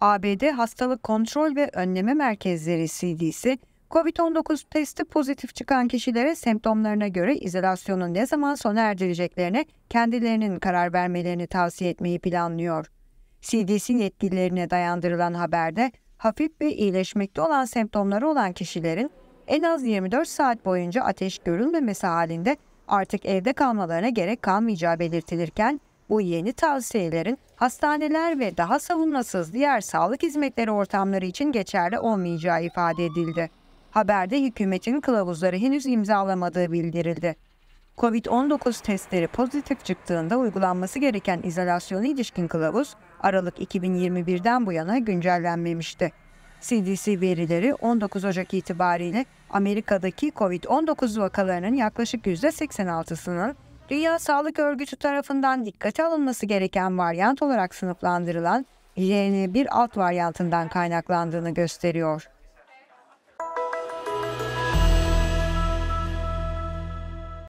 ABD Hastalık Kontrol ve Önleme Merkezleri CDC, COVID-19 testi pozitif çıkan kişilere semptomlarına göre izolasyonun ne zaman sona erdireceklerine kendilerinin karar vermelerini tavsiye etmeyi planlıyor. CDC yetkililerine dayandırılan haberde hafif ve iyileşmekte olan semptomları olan kişilerin en az 24 saat boyunca ateş görülmemesi halinde artık evde kalmalarına gerek kalmayacağı belirtilirken bu yeni tavsiyelerin hastaneler ve daha savunmasız diğer sağlık hizmetleri ortamları için geçerli olmayacağı ifade edildi. Haberde hükümetin kılavuzları henüz imzalamadığı bildirildi. Covid-19 testleri pozitif çıktığında uygulanması gereken izolasyona ilişkin kılavuz Aralık 2021'den bu yana güncellenmemişti. CDC verileri 19 Ocak itibariyle Amerika'daki COVID-19 vakalarının yaklaşık %86'sının Dünya Sağlık Örgütü tarafından dikkate alınması gereken varyant olarak sınıflandırılan JN1 alt varyantından kaynaklandığını gösteriyor.